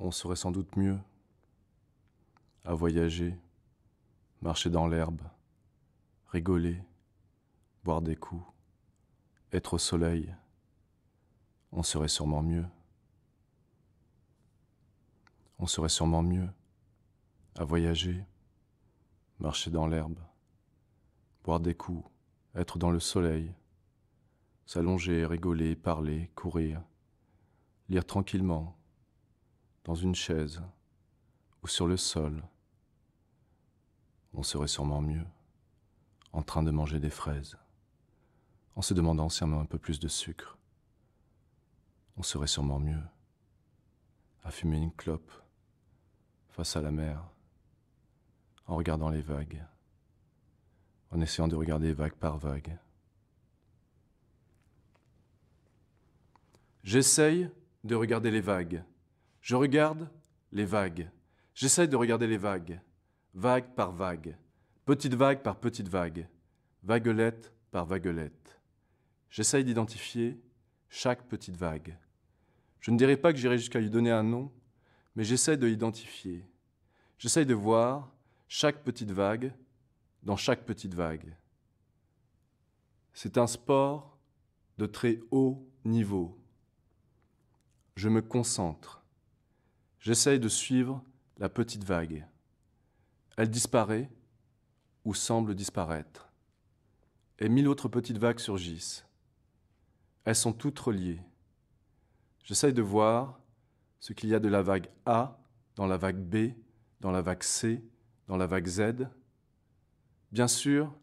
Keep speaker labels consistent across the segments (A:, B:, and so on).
A: on serait sans doute mieux à voyager, marcher dans l'herbe, rigoler, boire des coups, être au soleil, on serait sûrement mieux. On serait sûrement mieux à voyager, marcher dans l'herbe, boire des coups, être dans le soleil, s'allonger, rigoler, parler, courir, lire tranquillement, dans une chaise ou sur le sol. On serait sûrement mieux en train de manger des fraises, en se demandant si on a un peu plus de sucre. On serait sûrement mieux à fumer une clope face à la mer, en regardant les vagues, en essayant de regarder vague par vague. J'essaye de regarder les vagues. Je regarde les vagues. J'essaie de regarder les vagues, vague par vague, petite vague par petite vague, vaguelette par vaguelette. J'essaie d'identifier chaque petite vague. Je ne dirai pas que j'irai jusqu'à lui donner un nom, mais j'essaie de l'identifier. J'essaie de voir chaque petite vague dans chaque petite vague. C'est un sport de très haut niveau. Je me concentre. J'essaye de suivre la petite vague. Elle disparaît ou semble disparaître. Et mille autres petites vagues surgissent. Elles sont toutes reliées. J'essaye de voir ce qu'il y a de la vague A dans la vague B, dans la vague C, dans la vague Z. Bien sûr,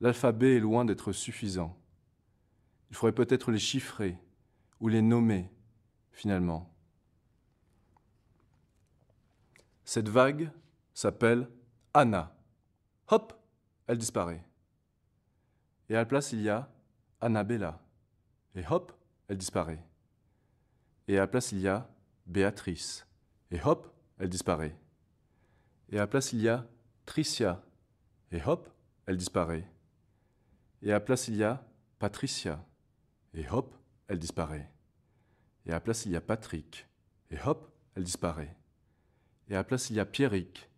A: l'alphabet est loin d'être suffisant. Il faudrait peut-être les chiffrer ou les nommer, finalement. Cette vague s'appelle Anna. Hop, elle disparaît. Et à la place, il y a Annabella. Et hop, elle disparaît. Et à la place, il y a Béatrice. Et hop, elle disparaît. Et à la place, il y a Tricia. Et hop, elle disparaît. Et à la place, il y a Patricia. Et hop, elle disparaît. Et à la place, il y a Patrick. Et hop, elle disparaît. Et à place, il y a Pierrick.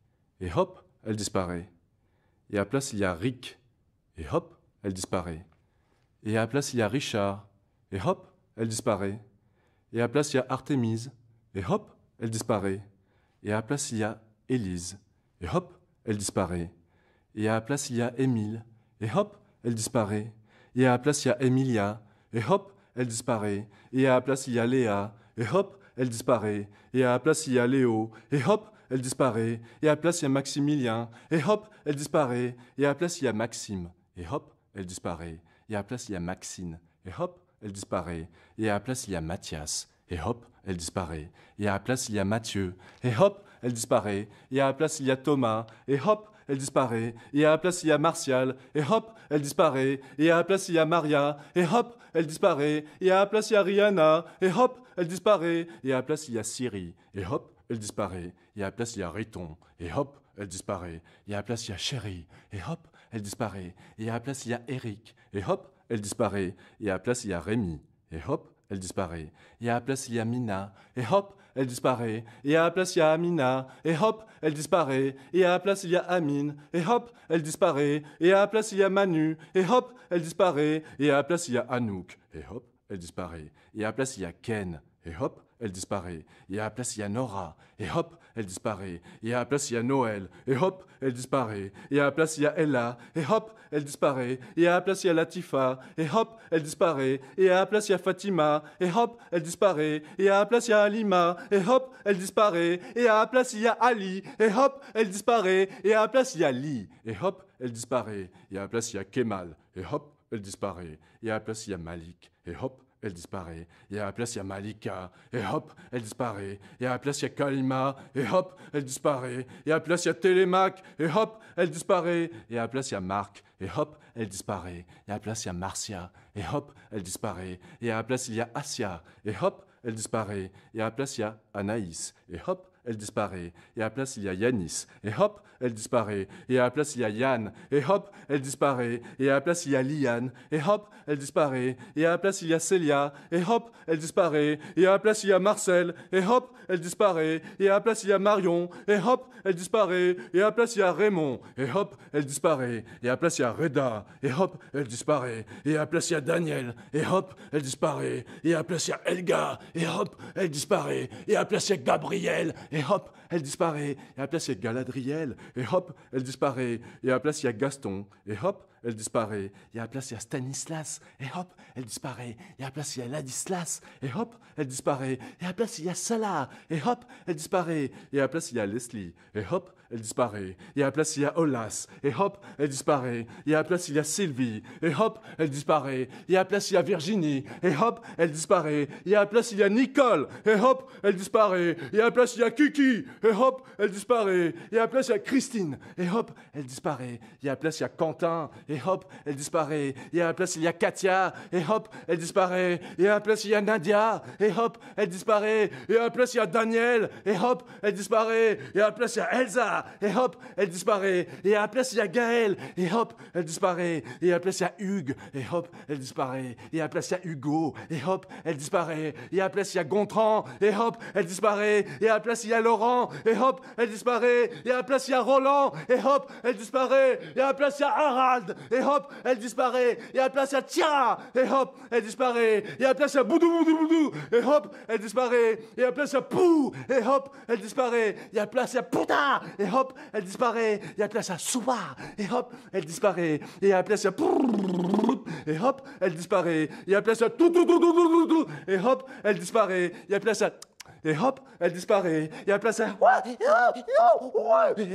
A: Et hop, elle disparaît. Et à place, il y a Rick. Et hop, elle disparaît. Et à place, il y a Richard. Et hop, elle disparaît. Et à place, il y a Artémise. Et hop, elle disparaît. Et à place, il y a Élise. Et hop, elle disparaît. Et à place, il y a Émile. Et hop, elle disparaît. Et à place, il y a Emilia. Et hop, elle disparaît. Et à place, il y a Léa. Et hop, elle disparaît, et à la place il y a Léo, et hop, elle disparaît, et à la place il y a Maximilien, et hop, elle disparaît, et à la place il y a Maxime, et hop, elle disparaît, et à la place il y a Maxine, et hop, elle disparaît, et à la place il y a Mathias, et hop, elle disparaît, et à la place il y a Mathieu, et hop, elle disparaît, et à la place il y a Thomas, et hop, elle disparaît. Et à la place, il y a Martial, et hop, elle disparaît. Et à la place, il y a Maria, et hop, elle disparaît. Et à la place, il y a Rihanna, et hop, elle disparaît. Et à la place, il y a Siri, et hop, elle disparaît. Et à la place, il y a Riton, et hop, elle disparaît. Et à la place, il y a Chéri, et hop, elle disparaît. Et à la place, il y a Eric, et hop, elle disparaît. Et à la place, il y a Rémi, et hop, elle disparaît. Et à la place, il y a Mina, et hop, elle disparaît. Et à la place, il y a Amina, et hop, elle disparaît. Et à la place, il y a Amine, et hop, elle disparaît. Et à la place, il y a Manu, et hop, elle disparaît. Et à la place, il y a Anouk, et hop, elle disparaît. Et à la place, il y a Ken, et hop, elle disparaît. Et à la place, il y a Nora, et hop, elle disparaît. Et à la place, il y a Noël, et hop, elle disparaît. Et à la place, il y a Ella, et hop, elle disparaît. Et à la place, il y a Latifa, et hop, elle disparaît. Et à la place, il y a Fatima, et hop, elle disparaît. Et à la place, il y a Alima, et hop, elle disparaît. Et à la place, il y a Ali, et hop, elle disparaît. Et à la place, il y a Li. et hop, elle disparaît. Et à la place, il y a Kemal, et hop, elle disparaît. Et à la place, il y a Malik, et hop, elle disparaît. Et à la place, il y a Malika, et hop, elle disparaît. Et à la place, il y a Kalima, et hop, elle disparaît. Et à la place, il y a Télémaque, et hop, elle disparaît. Et à la place, il y a Marc, et hop, elle disparaît. Et à la place, il y a Marcia, et hop, elle disparaît. Et à la place, il y a Asia, et hop, elle disparaît. Et à la place, il y a Anaïs, et hop, elle disparaît. Et à la place, il y a Yanis. Et hop, elle disparaît. Et à la place, il y a Yann. Et hop, elle disparaît. Et à la place, il y a Liane. Et hop, elle disparaît. Et à la place, il y a Célia. Et hop, elle disparaît. Et à la place, il y a Marcel. Et hop, elle disparaît. Et à place, il y a Marion. Et hop, elle disparaît. Et à la place, il y a Raymond. Et hop, elle disparaît. Et à la place, il y a Reda. Et hop, elle disparaît. Et à la place, il y a Daniel. Et hop, elle disparaît. Et à la place, il y a Elga. Et hop, elle disparaît. Et à la place, il y a Gabriel et hop, elle disparaît. Et à la place, il y a Galadriel, et hop, elle disparaît. Et à la place, il y a Gaston, et hop, elle disparaît. il à la place, il y a Stanislas, et hop, elle disparaît. Et à la place, il y a Ladislas, et hop, elle disparaît. Et à la place, il y a Salah, et hop, elle disparaît. Et à la place, il y a Leslie, et hop, elle disparaît. il à la place, il y a Olas, et hop, elle disparaît. il à la place, il y a Sylvie, et hop, elle disparaît. il à la place, il y a Virginie, et hop, elle disparaît. il à la place, il y a Nicole, et hop, elle disparaît. il à la place, il y a Kiki, et hop, elle disparaît. Et à la place, il y a Christine, et hop, elle disparaît. il à la place, il y a Quentin, et hop, elle disparaît. Et à la place, il y a Katia, et hop, elle disparaît. Et à la place, il y a Nadia, et hop, elle disparaît. Et à la place, il y a Daniel, et hop, elle disparaît. Et à la place, il y a Elsa, et hop, elle disparaît. Et à la place, il y a Gaël, et hop, elle disparaît. Et à la place, il y a Hugues, et hop, elle disparaît. Et à la place, il y a Hugo, et hop, elle disparaît. Et à la place, il y a Gontran, et hop, elle disparaît. Et à la place, il y a Laurent, et hop, elle disparaît. Et à la place, il y a Roland, et hop, elle disparaît. Et à la place, il y a Harald, et hop, elle disparaît. Et à la place, à tiens et hop, elle disparaît. Et à la place, à Boudou, Boudou, Boudou, et hop, elle disparaît. Et à la place, à Pou, et hop, elle disparaît. Et à la place, à y et hop, elle disparaît. Et à la place, il y et hop, elle disparaît. Et à la place, à POU et hop, elle disparaît. Et à la place, il y tout, tout, tout, et hop, elle disparaît. Et à la place, à et hop, elle disparaît. Et à place, Et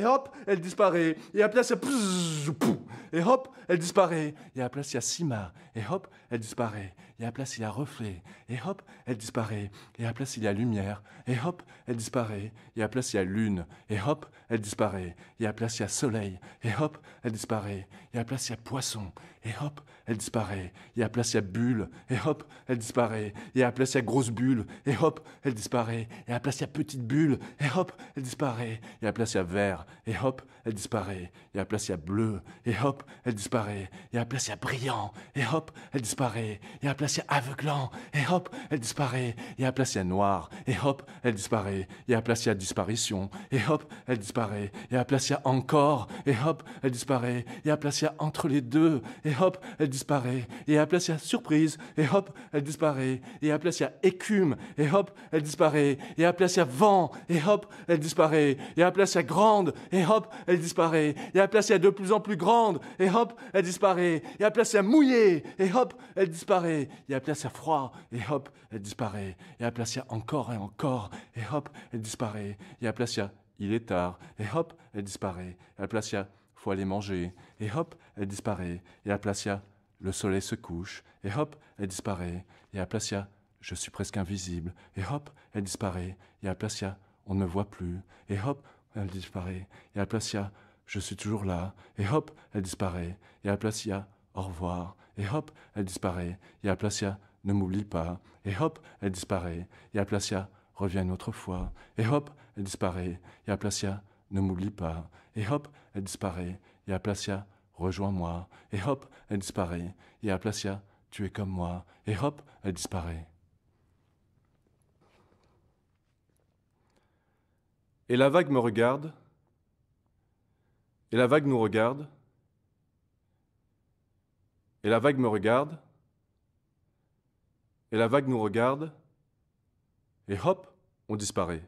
A: hop, elle disparaît. Et à place, Et hop, elle disparaît. Et à place, il y a Sima. Et hop, elle disparaît. Et à place, il y a reflet. Et hop, elle disparaît. Et à place, il y a lumière. Et hop, elle disparaît. Et à place, il y a lune. Et hop, elle disparaît. Et à place, il y a soleil. Et hop, elle disparaît. Et à place, il y a poisson. Et hop, elle disparaît. Et à place, il y a bulle. Et hop, elle disparaît. Et à place, il y a grosse bulle. Et hop, elle disparaît. Et à place, il y a petite bulle. Et hop, elle disparaît. Et à la place, il y a vert. Et hop, elle disparaît. Et à la place, il y a bleu. Et hop, elle disparaît. Et à la place, il y a brillant. Et hop, elle disparaît. Et à la place, il y a aveuglant. Et hop, elle disparaît. Et à la place, il y a noir. Et hop, elle disparaît. Et à la place, il y a disparition. Et hop, elle disparaît. Et à la place, il y a encore. Et hop, elle disparaît. Et à la place, il y a entre les deux. Et hop, elle disparaît. Et à a place, il y a surprise. Et hop, elle disparaît. Et à a place, il y a écume. Et hop, elle disparaît a Et Placia vent. et hop, elle disparaît. Et Placia grande, et hop, elle disparaît. Et Placia de plus en plus grande, et hop, elle disparaît. Et Placia mouillé et hop, elle disparaît. Il Et Placia froid, et hop, elle disparaît. Et Placia encore et encore, et hop, elle disparaît. Et Placia, il est tard, et hop, elle disparaît. Et il faut aller manger, et hop, elle disparaît. Et Placia, le soleil se couche, et hop, elle disparaît. Et je suis presque invisible, et hop, elle disparaît, et à Placia, on ne me voit plus, et hop, elle disparaît, et à Placia, je suis toujours là, et hop, elle disparaît, et à Placia, au revoir, et hop, elle disparaît, et à ne m'oublie pas, et hop, elle disparaît, et à Placia, reviens une autre fois, et hop, elle disparaît, et à ne m'oublie pas, et hop, elle disparaît, et à Placia, rejoins-moi, et hop, elle disparaît, et à Placia, tu es comme moi, et hop, elle disparaît. Et la vague me regarde, et la vague nous regarde, et la vague me regarde, et la vague nous regarde, et hop, on disparaît.